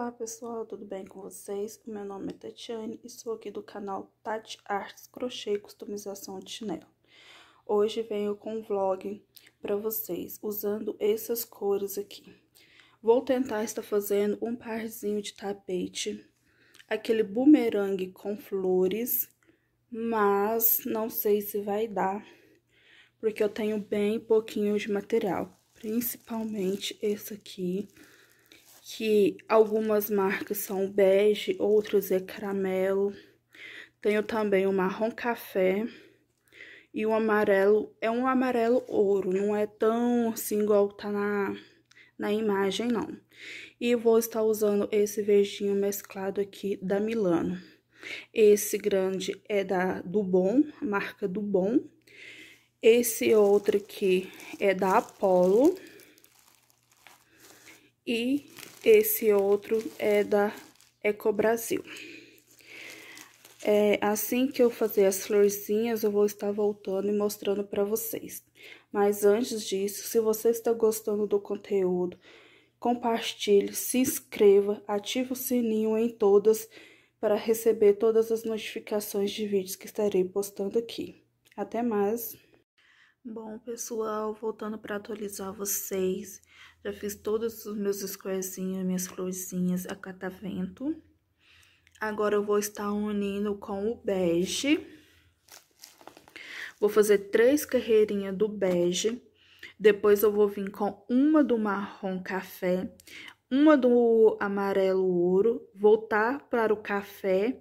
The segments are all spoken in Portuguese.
Olá pessoal, tudo bem com vocês? Meu nome é Tatiane e sou aqui do canal Tati Artes Crochê e Customização de Chinelo. Hoje venho com um vlog para vocês usando essas cores aqui. Vou tentar estar fazendo um parzinho de tapete, aquele bumerangue com flores, mas não sei se vai dar, porque eu tenho bem pouquinho de material, principalmente esse aqui que algumas marcas são bege, outras é caramelo. Tenho também o marrom café e o amarelo. É um amarelo ouro, não é tão assim igual tá na, na imagem, não. E vou estar usando esse verdinho mesclado aqui da Milano. Esse grande é da do Bom, marca do Bom. Esse outro aqui é da Apollo. E esse outro é da Eco Brasil. É, assim que eu fazer as florzinhas, eu vou estar voltando e mostrando para vocês. Mas antes disso, se você está gostando do conteúdo, compartilhe, se inscreva, ative o sininho em todas para receber todas as notificações de vídeos que estarei postando aqui. Até mais! Bom, pessoal, voltando para atualizar vocês, já fiz todos os meus squarezinhos, minhas florzinhas a catavento. Agora eu vou estar unindo com o bege. Vou fazer três carreirinhas do bege. Depois eu vou vir com uma do marrom café, uma do amarelo ouro, voltar para o café.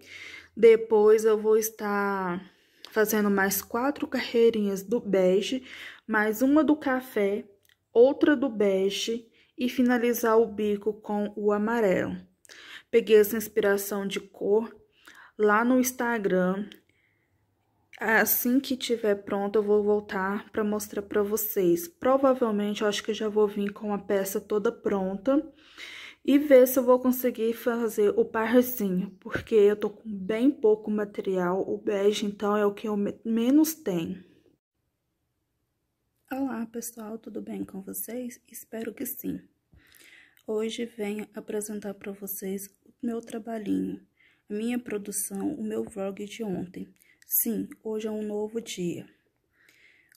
Depois eu vou estar fazendo mais quatro carreirinhas do bege, mais uma do café outra do bege e finalizar o bico com o amarelo. Peguei essa inspiração de cor lá no Instagram. Assim que tiver pronto, eu vou voltar para mostrar para vocês. Provavelmente, eu acho que já vou vir com a peça toda pronta e ver se eu vou conseguir fazer o parzinho, porque eu tô com bem pouco material, o bege então é o que eu menos tenho. Olá pessoal, tudo bem com vocês? Espero que sim. Hoje venho apresentar para vocês o meu trabalhinho, a minha produção, o meu vlog de ontem. Sim, hoje é um novo dia.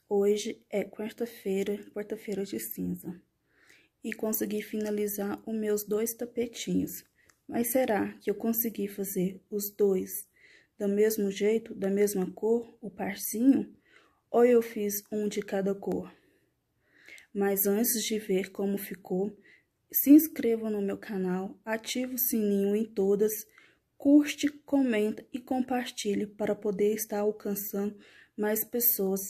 Hoje é quarta-feira, quarta-feira de cinza. E consegui finalizar os meus dois tapetinhos. Mas será que eu consegui fazer os dois do mesmo jeito, da mesma cor, o parzinho? ou eu fiz um de cada cor. Mas antes de ver como ficou, se inscreva no meu canal, ative o sininho em todas, curte, comenta e compartilhe para poder estar alcançando mais pessoas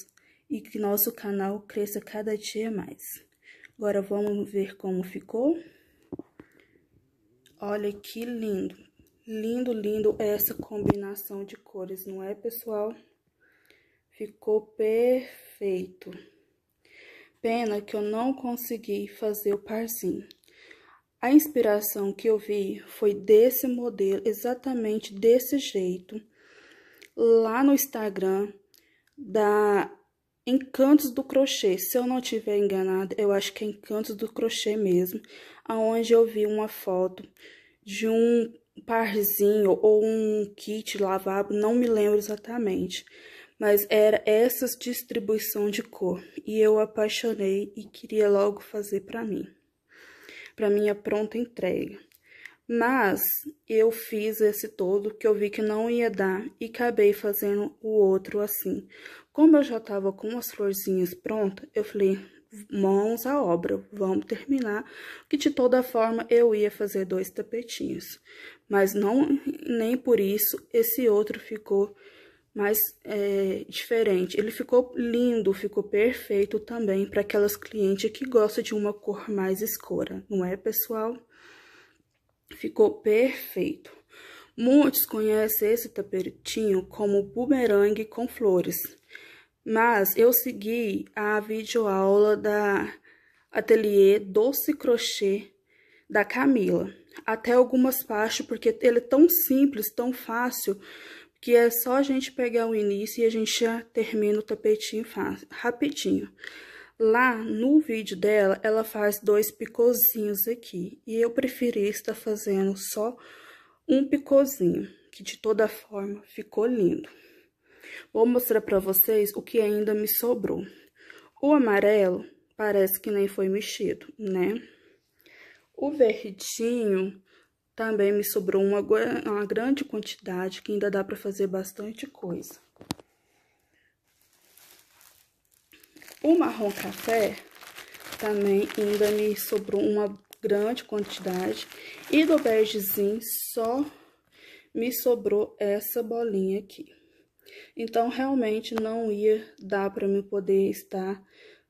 e que nosso canal cresça cada dia mais. Agora vamos ver como ficou. Olha que lindo! Lindo, lindo é essa combinação de cores, não é, pessoal? Ficou perfeito. Pena que eu não consegui fazer o parzinho. A inspiração que eu vi foi desse modelo, exatamente desse jeito, lá no Instagram da Encantos do Crochê. Se eu não estiver enganado eu acho que é Encantos do Crochê mesmo, aonde eu vi uma foto de um parzinho ou um kit lavável não me lembro exatamente mas era essa distribuição de cor, e eu apaixonei e queria logo fazer para mim, para minha pronta entrega. Mas eu fiz esse todo que eu vi que não ia dar e acabei fazendo o outro assim. Como eu já estava com as florzinhas prontas, eu falei, mãos à obra, vamos terminar, que de toda forma eu ia fazer dois tapetinhos. Mas não nem por isso esse outro ficou mas é, diferente. Ele ficou lindo, ficou perfeito também para aquelas clientes que gostam de uma cor mais escura, não é, pessoal? Ficou perfeito. Muitos conhecem esse tapetinho como bumerangue com flores, mas eu segui a videoaula da Ateliê Doce Crochê da Camila. Até algumas partes, porque ele é tão simples, tão fácil, que é só a gente pegar o início e a gente já termina o tapetinho rapidinho. Lá no vídeo dela, ela faz dois picôzinhos aqui, e eu preferi estar fazendo só um picôzinho, que de toda forma ficou lindo. Vou mostrar para vocês o que ainda me sobrou. O amarelo parece que nem foi mexido, né? O verdinho também me sobrou uma, uma grande quantidade que ainda dá para fazer bastante coisa. O marrom café também ainda me sobrou uma grande quantidade. E do begezinho só me sobrou essa bolinha aqui. Então, realmente não ia dar para me poder estar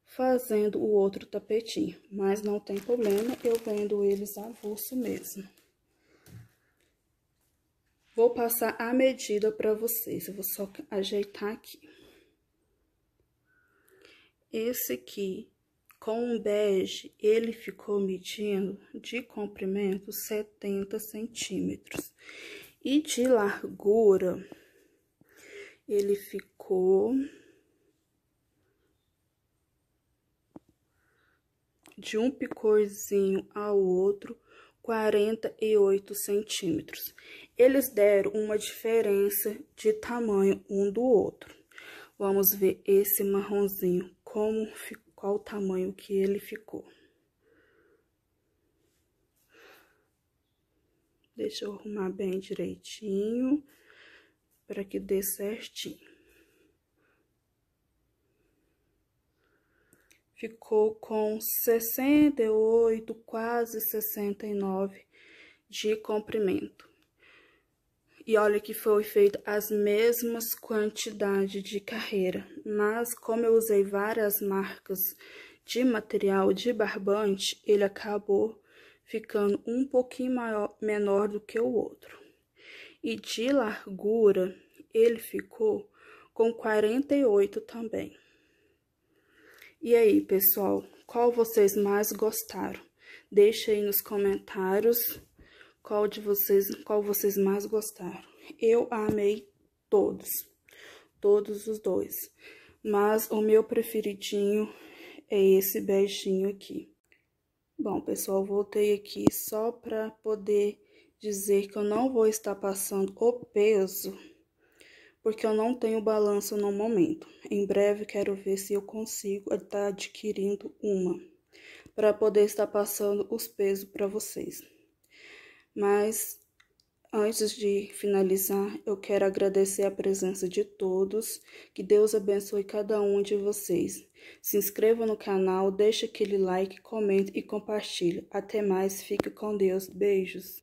fazendo o outro tapetinho. Mas não tem problema, eu vendo eles avulso mesmo. Vou passar a medida para vocês. Eu vou só ajeitar aqui. Esse aqui, com um bege, ele ficou medindo de comprimento 70 centímetros. E de largura, ele ficou... De um picorzinho ao outro, 48 centímetros. Eles deram uma diferença de tamanho um do outro. Vamos ver esse marronzinho, como, qual o tamanho que ele ficou. Deixa eu arrumar bem direitinho, para que dê certinho. ficou com 68, quase 69 de comprimento. E olha que foi feito as mesmas quantidades de carreira, mas como eu usei várias marcas de material de barbante, ele acabou ficando um pouquinho maior, menor do que o outro. E de largura, ele ficou com 48 também. E aí, pessoal, qual vocês mais gostaram? Deixa aí nos comentários qual de vocês, qual vocês mais gostaram. Eu amei todos. Todos os dois. Mas o meu preferidinho é esse beijinho aqui. Bom, pessoal, voltei aqui só para poder dizer que eu não vou estar passando o peso porque eu não tenho balança no momento. Em breve quero ver se eu consigo estar adquirindo uma para poder estar passando os pesos para vocês. Mas antes de finalizar, eu quero agradecer a presença de todos. Que Deus abençoe cada um de vocês. Se inscreva no canal, deixe aquele like, comente e compartilhe. Até mais, fique com Deus. Beijos.